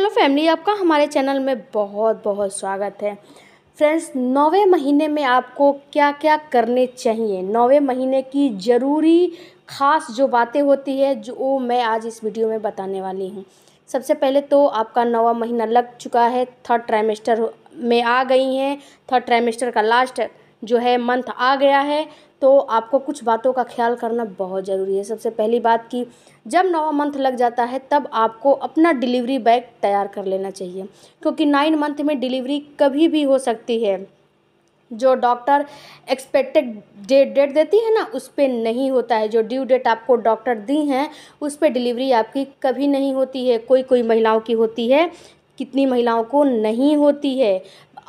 hello family आपका हमारे channel में बहुत बहुत स्वागत है फ्रेंड्स नौवे महीने में आपको क्या क्या करने चाहिए नौवे महीने की ज़रूरी ख़ास जो बातें होती है जो वो मैं आज इस वीडियो में बताने वाली हूँ सबसे पहले तो आपका नवा महीना लग चुका है थर्ड ट्राइमेस्टर में आ गई हैं थर्ड ट्राइमेस्टर का लास्ट जो है मंथ आ गया है तो आपको कुछ बातों का ख्याल करना बहुत ज़रूरी है सबसे पहली बात कि जब नवा मंथ लग जाता है तब आपको अपना डिलीवरी बैग तैयार कर लेना चाहिए क्योंकि नाइन मंथ में डिलीवरी कभी भी हो सकती है जो डॉक्टर एक्सपेक्टेड डेट डेट देती है ना उस पर नहीं होता है जो ड्यू डेट आपको डॉक्टर दी हैं उस पर डिलीवरी आपकी कभी नहीं होती है कोई कोई महिलाओं की होती है कितनी महिलाओं को नहीं होती है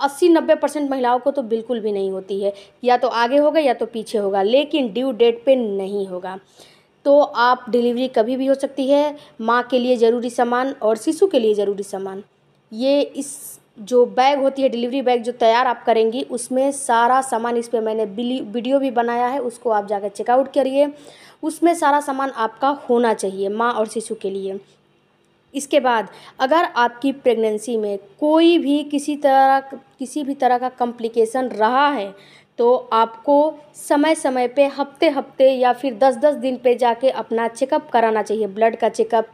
अस्सी नब्बे परसेंट महिलाओं को तो बिल्कुल भी नहीं होती है या तो आगे होगा या तो पीछे होगा लेकिन ड्यू डेट पे नहीं होगा तो आप डिलीवरी कभी भी हो सकती है माँ के लिए ज़रूरी सामान और शिशु के लिए ज़रूरी सामान ये इस जो बैग होती है डिलीवरी बैग जो तैयार आप करेंगी उसमें सारा सामान इस पर मैंने वीडियो भी बनाया है उसको आप जाकर चेकआउट करिए उसमें सारा सामान आपका होना चाहिए माँ और शिशु के लिए इसके बाद अगर आपकी प्रेगनेंसी में कोई भी किसी तरह किसी भी तरह का कॉम्प्लिकेशन रहा है तो आपको समय समय पे हफ्ते हफ्ते या फिर दस दस दिन पे जाके अपना चेकअप कराना चाहिए ब्लड का चेकअप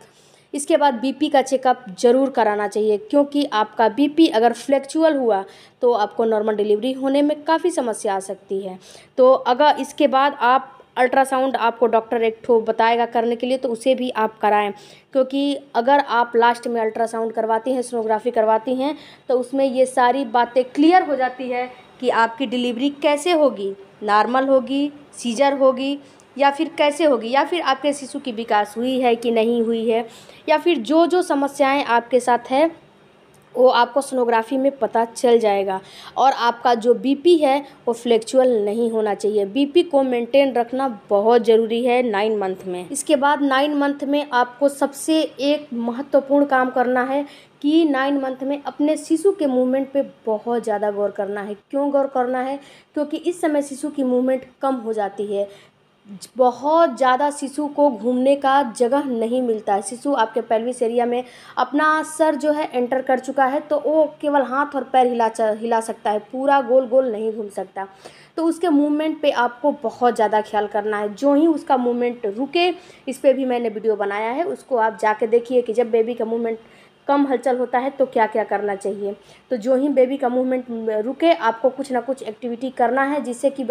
इसके बाद बीपी का चेकअप ज़रूर कराना चाहिए क्योंकि आपका बीपी अगर फ्लैक्चुअल हुआ तो आपको नॉर्मल डिलीवरी होने में काफ़ी समस्या आ सकती है तो अगर इसके बाद आप अल्ट्रासाउंड आपको डॉक्टर एक ठो बताएगा करने के लिए तो उसे भी आप कराएं क्योंकि अगर आप लास्ट में अल्ट्रासाउंड करवाती हैं सोनोग्राफी करवाती हैं तो उसमें ये सारी बातें क्लियर हो जाती है कि आपकी डिलीवरी कैसे होगी नॉर्मल होगी सीजर होगी या फिर कैसे होगी या फिर आपके शिशु की विकास हुई है कि नहीं हुई है या फिर जो जो समस्याएं आपके साथ है वो आपको सोनोग्राफ़ी में पता चल जाएगा और आपका जो बीपी है वो फ्लेक्चुअल नहीं होना चाहिए बीपी को मेंटेन रखना बहुत ज़रूरी है नाइन मंथ में इसके बाद नाइन मंथ में आपको सबसे एक महत्वपूर्ण काम करना है कि नाइन मंथ में अपने शिशु के मूवमेंट पे बहुत ज़्यादा गौर करना है क्यों गौर करना है क्योंकि इस समय शिशु की मूवमेंट कम हो जाती है बहुत ज़्यादा शिशु को घूमने का जगह नहीं मिलता है शिशु आपके पैलविस एरिया में अपना सर जो है एंटर कर चुका है तो वो केवल हाथ और पैर हिला हिला सकता है पूरा गोल गोल नहीं घूम सकता तो उसके मूवमेंट पे आपको बहुत ज़्यादा ख्याल करना है जो ही उसका मूवमेंट रुके इस पर भी मैंने वीडियो बनाया है उसको आप जाके देखिए कि जब बेबी का मूवमेंट कम हलचल होता है तो क्या क्या करना चाहिए तो जो ही बेबी का मूवमेंट रुके आपको कुछ ना कुछ एक्टिविटी करना है जिससे कि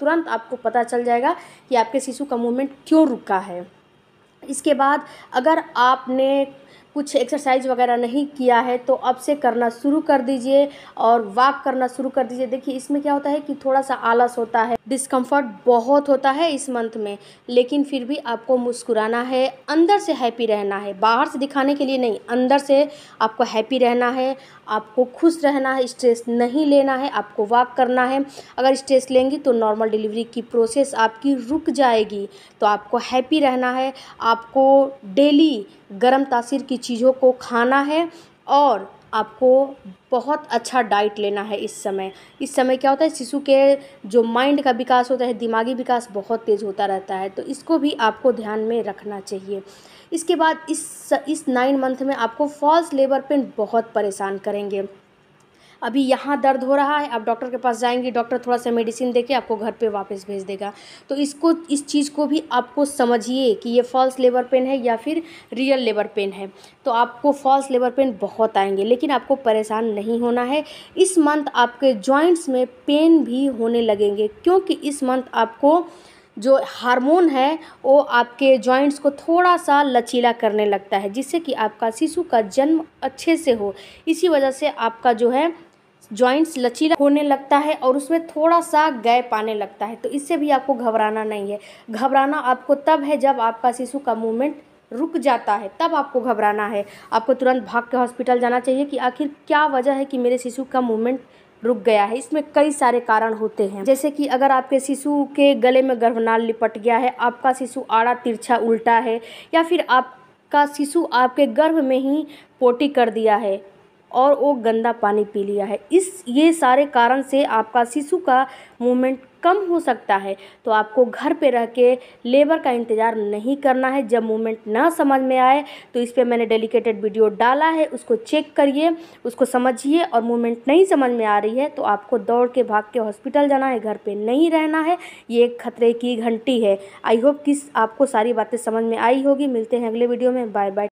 तुरंत आपको पता चल जाएगा कि आपके शिशु का मूवमेंट क्यों रुका है इसके बाद अगर आपने कुछ एक्सरसाइज वगैरह नहीं किया है तो अब से करना शुरू कर दीजिए और वॉक करना शुरू कर दीजिए देखिए इसमें क्या होता है कि थोड़ा सा आलस होता है डिस्कम्फर्ट बहुत होता है इस मंथ में लेकिन फिर भी आपको मुस्कुराना है अंदर से हैप्पी रहना है बाहर से दिखाने के लिए नहीं अंदर से आपको हैप्पी रहना है आपको खुश रहना है स्ट्रेस नहीं लेना है आपको वॉक करना है अगर स्ट्रेस लेंगी तो नॉर्मल डिलीवरी की प्रोसेस आपकी रुक जाएगी तो आपको हैप्पी रहना है आपको डेली गर्म तासीर की चीज़ों को खाना है और आपको बहुत अच्छा डाइट लेना है इस समय इस समय क्या होता है शिशु के जो माइंड का विकास होता है दिमागी विकास बहुत तेज़ होता रहता है तो इसको भी आपको ध्यान में रखना चाहिए इसके बाद इस इस नाइन मंथ में आपको फॉल्स लेबर पेन बहुत परेशान करेंगे अभी यहाँ दर्द हो रहा है आप डॉक्टर के पास जाएंगे डॉक्टर थोड़ा सा मेडिसिन दे के आपको घर पे वापस भेज देगा तो इसको इस चीज़ को भी आपको समझिए कि ये फॉल्स लेबर पेन है या फिर रियल लेबर पेन है तो आपको फॉल्स लेबर पेन बहुत आएंगे लेकिन आपको परेशान नहीं होना है इस मंथ आपके जॉइंट्स में पेन भी होने लगेंगे क्योंकि इस मंथ आपको जो हार्मोन है वो आपके जॉइंट्स को थोड़ा सा लचीला करने लगता है जिससे कि आपका शिशु का जन्म अच्छे से हो इसी वजह से आपका जो है जॉइंट्स लचीला होने लगता है और उसमें थोड़ा सा गैप आने लगता है तो इससे भी आपको घबराना नहीं है घबराना आपको तब है जब आपका शिशु का मूवमेंट रुक जाता है तब आपको घबराना है आपको तुरंत भाग के हॉस्पिटल जाना चाहिए कि आखिर क्या वजह है कि मेरे शिशु का मूवमेंट रुक गया है इसमें कई सारे कारण होते हैं जैसे कि अगर आपके शिशु के गले में गर्भनाल लिपट गया है आपका शिशु आड़ा तिरछा उल्टा है या फिर आपका शिशु आपके गर्भ में ही पोटी कर दिया है और वो गंदा पानी पी लिया है इस ये सारे कारण से आपका शिशु का मूवमेंट कम हो सकता है तो आपको घर पे रह के लेबर का इंतज़ार नहीं करना है जब मूवमेंट ना समझ में आए तो इस पर मैंने डेलीकेटेड वीडियो डाला है उसको चेक करिए उसको समझिए और मूवमेंट नहीं समझ में आ रही है तो आपको दौड़ के भाग के हॉस्पिटल जाना है घर पे नहीं रहना है ये एक खतरे की घंटी है आई होप कि आपको सारी बातें समझ में आई होगी मिलते हैं अगले वीडियो में बाय बाय